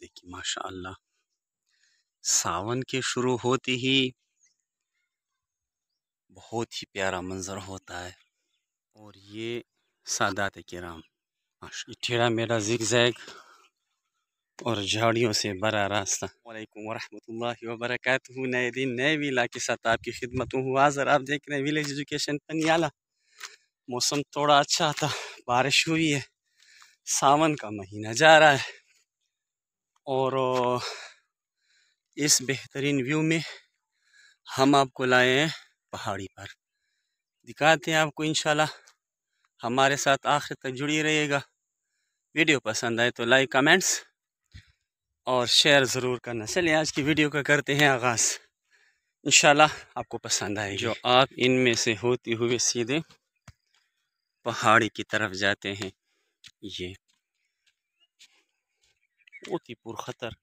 देखिए माशाल्लाह सावन के शुरू होते ही बहुत ही प्यारा मंज़र होता है और ये सादात राम ठेड़ा मेरा जिग जैग और झाड़ियों से बड़ा रास्ता वालेकुम वरक हूँ नए दिन नए विला के साथ आपकी खिदमत हूँ हाजर आप देख रहे हैं विलेज एजुकेशन पनियाला मौसम थोड़ा अच्छा था बारिश हुई है सावन का महीना जा रहा है और इस बेहतरीन व्यू में हम आपको लाए हैं पहाड़ी पर दिखाते हैं आपको इंशाल्लाह हमारे साथ आखिर तक जुड़ी रहिएगा वीडियो पसंद आए तो लाइक कमेंट्स और शेयर ज़रूर करना चलिए आज की वीडियो का करते हैं आगाज़ इंशाल्लाह आपको पसंद आए जो आप इनमें से होते हुए सीधे पहाड़ी की तरफ जाते हैं ये बहुत ही पुरखतर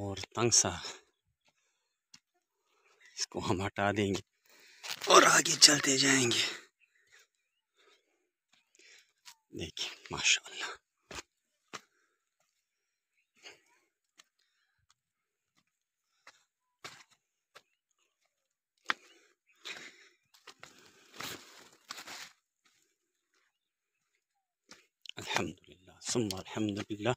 और तंग सा इसको हम हटा देंगे और आगे चलते जाएंगे देखिए माशाल्लाह ثم الحمد لله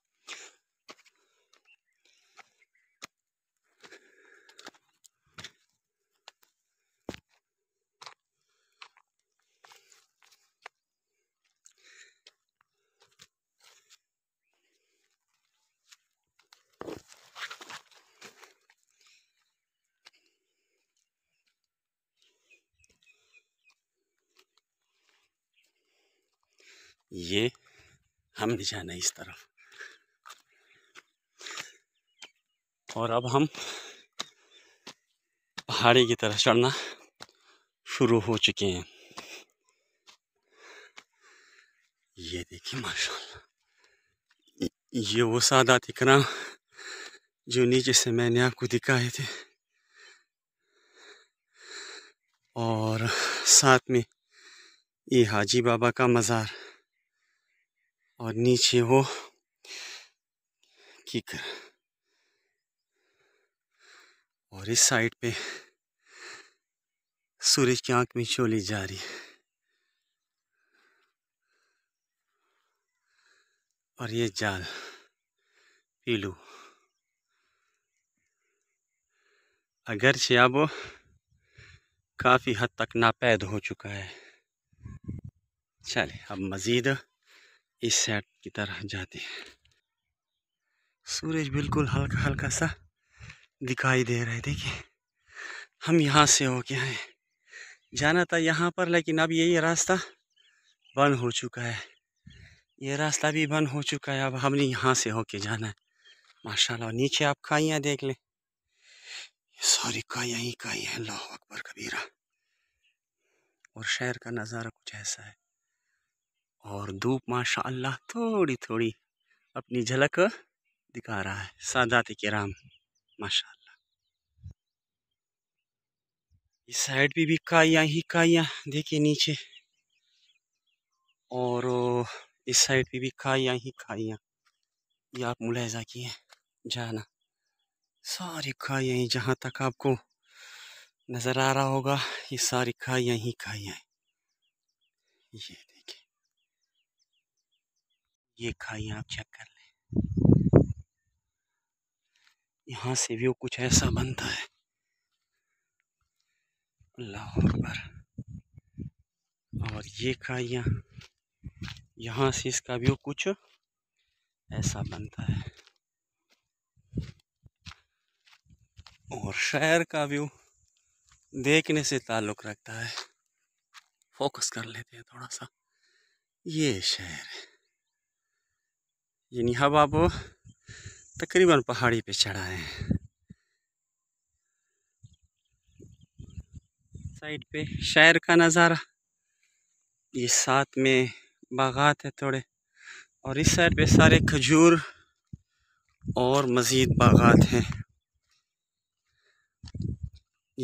Yeah. हमने जाना इस तरफ और अब हम पहाड़ी की तरफ चढ़ना शुरू हो चुके हैं ये देखिए माशाल्लाह ये वो सादा थिकरा जो नीचे से मैंने आपको दिखाए थे और साथ में ये हाजी बाबा का मज़ार और नीचे वो किकर और इस साइड पे सूरज की आंख में चोली जा रही और ये जाल पीलू से अब काफ़ी हद तक नापैद हो चुका है चले अब मज़ीद इस साइड की तरह जाते हैं सूरज बिल्कुल हल्का हल्का सा दिखाई दे रहा है देखिए हम यहाँ से होके आए जाना था यहाँ पर लेकिन अब यही रास्ता बंद हो चुका है ये रास्ता भी बंद हो चुका है अब हमने यहाँ से होके जाना है माशाल्लाह नीचे आप खाइया देख लें सॉरी का ही खाई है अल्लाह अकबर कबीरा और शहर का नज़ारा कुछ ऐसा है और धूप माशाल्लाह थोड़ी थोड़ी अपनी झलक दिखा रहा है सादात के राम माशा इस साइड पे भी काया ही काया देखिए नीचे और इस साइड पे भी काया ही काया ये आप मुलायजा किए जाना सारी खाइया ही जहाँ तक आपको नज़र आ रहा होगा ये सारी खाइया ही खाइया ये ये खाई आप चेक कर लें यहाँ से व्यू कुछ ऐसा बनता है अल्लाह अकबर और ये खाइया यहाँ से इसका व्यू कुछ ऐसा बनता है और शहर का व्यू देखने से ताल्लुक़ रखता है फोकस कर लेते हैं थोड़ा सा ये शहर है यानी हम आप तकरीबन पहाड़ी पे चढ़ाए हैं साइड पे शहर का नज़ारा ये साथ में बागात है थोड़े और इस साइड पे सारे खजूर और मज़ीद बागात हैं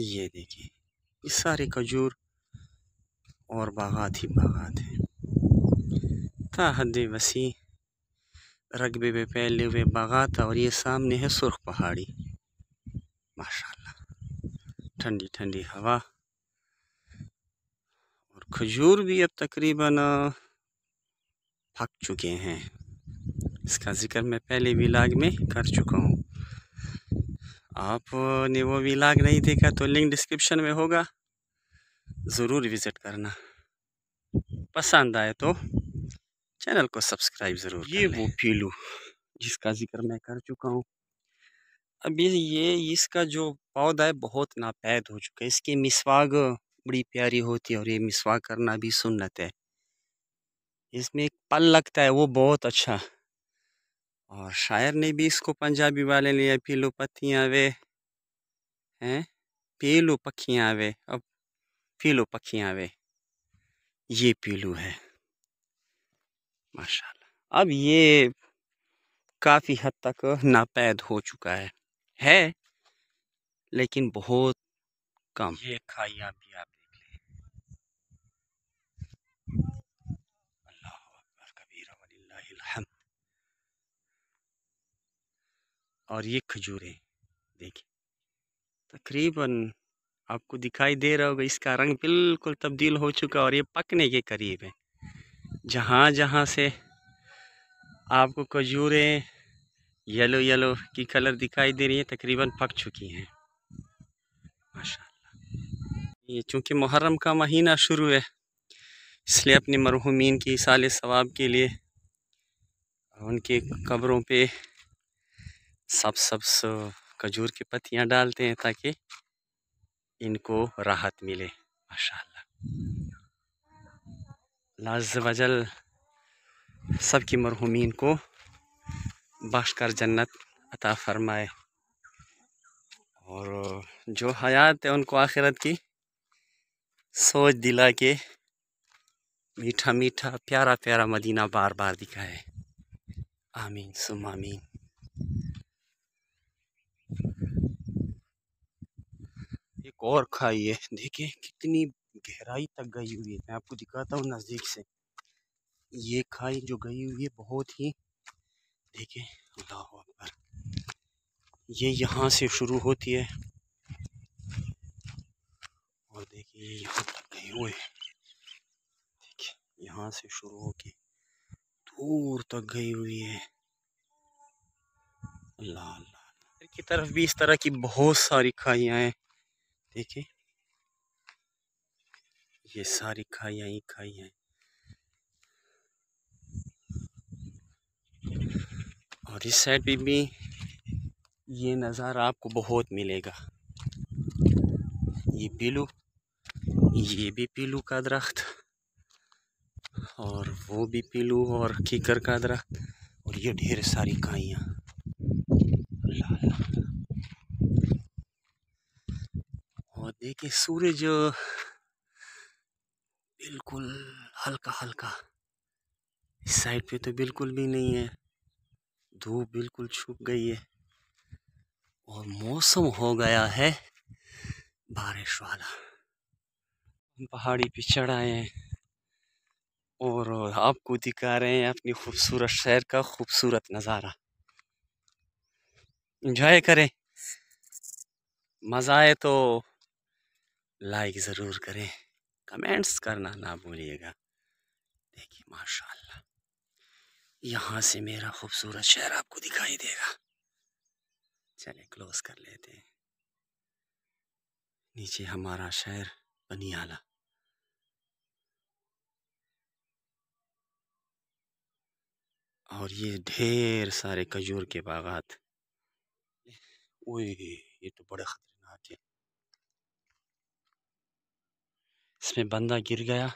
ये देखिए ये सारे खजूर और बागात ही बागात हैं ताहद वसी रकबे पे फैले हुए बागात और ये सामने है सुर्ख पहाड़ी माशाल्लाह ठंडी ठंडी हवा और खजूर भी अब तकरीबन पक चुके हैं इसका ज़िक्र मैं पहले विलाग में कर चुका हूँ आपने वो विलाग नहीं देखा तो लिंक डिस्क्रिप्शन में होगा ज़रूर विज़िट करना पसंद आए तो चैनल को सब्सक्राइब ज़रूर ये वो पीलू जिसका जिक्र मैं कर चुका हूँ अब ये ये इसका जो पौधा है बहुत नापैद हो चुका है इसकी मिसवाग बड़ी प्यारी होती है और ये मिसवाग करना भी सुन्नत है इसमें एक पल लगता है वो बहुत अच्छा और शायर ने भी इसको पंजाबी वाले लिया पीलू पत्तियाँ वे हैं पीलू पखियाँ वे अब पीलू पखियाँ वे ये पीलू है माशाल्लाह अब ये काफ़ी हद तक नापैद हो चुका है है लेकिन बहुत कम ये खाइया भी आप देख लें और ये खजूरें देखिए तकरीबन आपको दिखाई दे रहा होगा इसका रंग बिल्कुल तब्दील हो चुका और ये पकने के करीब है जहाँ जहाँ से आपको खजूरें येलो येलो की कलर दिखाई दे रही है तकरीबन पक चुकी हैं माशा ये चूँकि मुहर्रम का महीना शुरू है इसलिए अपने मरहूमिन की साल सवाब के लिए उनके कब्रों पे सब सब खजूर के पत्तियाँ डालते हैं ताकि इनको राहत मिले माशा लाज वजल सबकी मरहूमिन को बख्श कर जन्नत अता फरमाए और जो हयात है उनको आखिरत की सोच दिला के मीठा मीठा प्यारा प्यारा मदीना बार बार दिखाए आमीन सुम आमीन एक और खाइए देखिए कितनी गहराई तक गई हुई है मैं आपको दिखाता हूँ नज़दीक से ये खाई जो गई हुई है बहुत ही देखे अल्लाह अकबर ये यहाँ से शुरू होती है और देखिए ये यहाँ तक गए हुए देखिए यहाँ से शुरू होके दूर तक गई हुई है अल्लाह अल्लाह की तरफ भी इस तरह की बहुत सारी खाइयाँ हैं देखिए ये सारी खाइया ही खाइयाँ और इस साइड पे भी ये नज़ारा आपको बहुत मिलेगा ये पीलू ये भी पीलू का दरख्त और वो भी पीलू और कीकर का दरख्त और ये ढेर सारी खाइया और देखिए सूरज बिल्कुल हल्का हल्का इस साइड पे तो बिल्कुल भी नहीं है धूप बिल्कुल छुप गई है और मौसम हो गया है बारिश वाला हम पहाड़ी पे चढ़ आए हैं और आपको दिखा रहे हैं अपनी खूबसूरत शहर का खूबसूरत नज़ारा इंजॉय करें मज़ा आए तो लाइक ज़रूर करें कमेंट्स करना ना भूलिएगा देखिए माशाल्लाह यहाँ से मेरा खूबसूरत शहर आपको दिखाई देगा चले क्लोज कर लेते हैं नीचे हमारा शहर बनियाला और ये ढेर सारे खजूर के बागात ओए ये तो बड़े खतरे इसमें बंदा गिर गया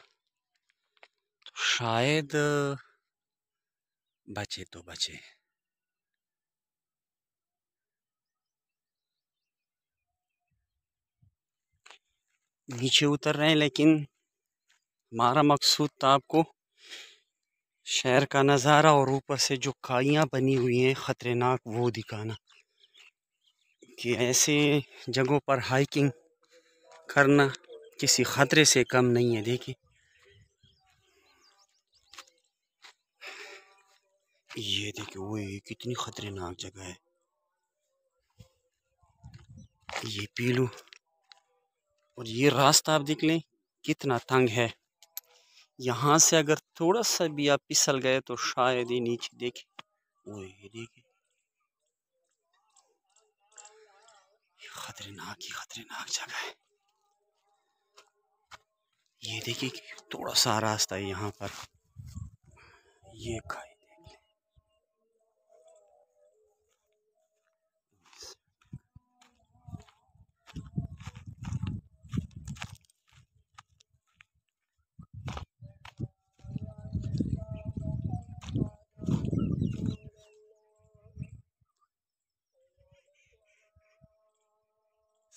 तो शायद बचे तो बचे नीचे उतर रहे हैं लेकिन हमारा मकसूद था आपको शहर का नज़ारा और ऊपर से जो खाइयाँ बनी हुई हैं ख़तरनाक वो दिखाना कि ऐसे जगहों पर हाइकिंग करना किसी ख़तरे से कम नहीं है देखिए ये देखिए वो कितनी ख़तरनाक जगह है ये पीलू और ये रास्ता आप देख लें कितना तंग है यहाँ से अगर थोड़ा सा भी आप पिसल गए तो शायद ही नीचे देखे वो ये देखे खतरनाक ही खतरनाक जगह है ये देखिए थोड़ा सा रास्ता है यहाँ पर ये खाई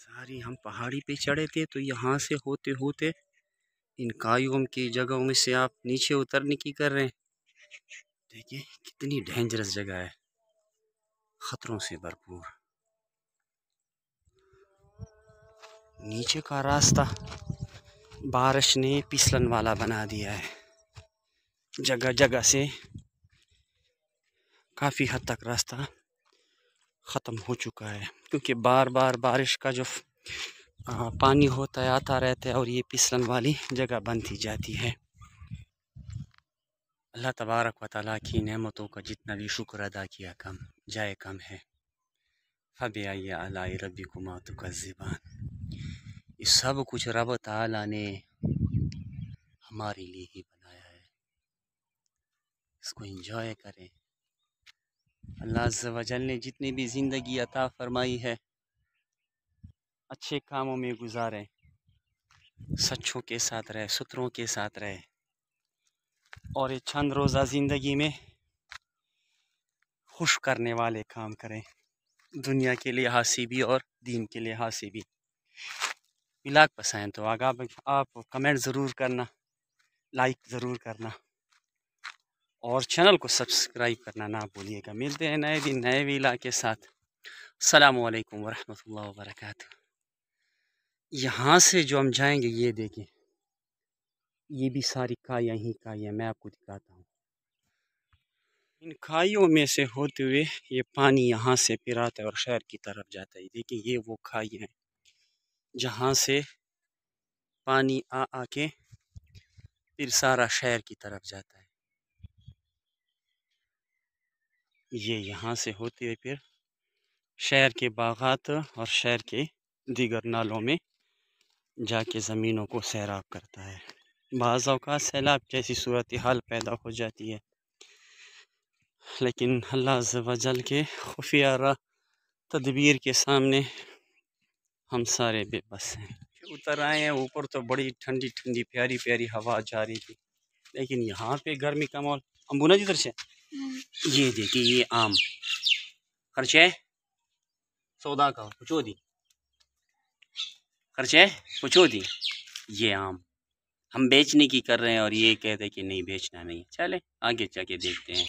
सारी हम पहाड़ी पे चढ़े थे तो यहाँ से होते होते इन कायुम की जगहों में से आप नीचे उतरने की कर रहे हैं देखिए कितनी डेंजरस जगह है ख़तरों से भरपूर नीचे का रास्ता बारिश ने पिसलन वाला बना दिया है जगह जगह से काफ़ी हद तक रास्ता ख़त्म हो चुका है क्योंकि बार बार बारिश का जो हाँ, पानी होता तो है आता रहता है और ये पिसलन वाली जगह बंद जाती है अल्लाह तबारक व की नेमतों का जितना भी शुक्र अदा किया कम जाए कम है फब आइए अला रबी कुमात का ज़िबान ये सब कुछ रब ताला ने हमारे लिए ही बनाया है इसको इंजॉय करें अल्लाह वजल ने जितनी भी ज़िंदगी अता फरमाई है अच्छे कामों में गुजारें सच्चों के साथ रहे सुतरों के साथ रहे और ये चंद रोज़ा ज़िंदगी में खुश करने वाले काम करें दुनिया के लिए से भी और दीन के लिए से भी मिलाक पसंद तो आगा आप कमेंट ज़रूर करना लाइक ज़रूर करना और चैनल को सब्सक्राइब करना ना भूलिएगा मिलते हैं नए दिन नए वीला के साथ अल्लाम वरहमल वर्का यहाँ से जो हम जाएंगे ये देखें ये भी सारी काया ही काया मैं आपको दिखाता हूँ इन खाइयों में से होते हुए ये पानी यहाँ से फिर आता है और शहर की तरफ जाता है देखिए ये वो खाई है जहाँ से पानी आ आके फिर सारा शहर की तरफ जाता है ये यहाँ से होते हुए फिर शहर के बागात और शहर के दीगर नालों में जाके ज़मीनों को सैराब करता है बाज़ अवकात सैलाब जैसी सूरत हाल पैदा हो जाती है लेकिन अल्लाह वजल के खुफिया तदबीर के सामने हम सारे बेबस हैं उतर आए हैं ऊपर तो बड़ी ठंडी ठंडी प्यारी प्यारी हवा जा रही थी लेकिन यहाँ पे गर्मी का माहौल अम्बुना जी से हम्म। ये देखिए ये आम खर्चे सौदा का जो दी खर्च है कुछ होती ये आम हम बेचने की कर रहे हैं और ये कहते हैं कि नहीं बेचना नहीं चले आगे जाके देखते हैं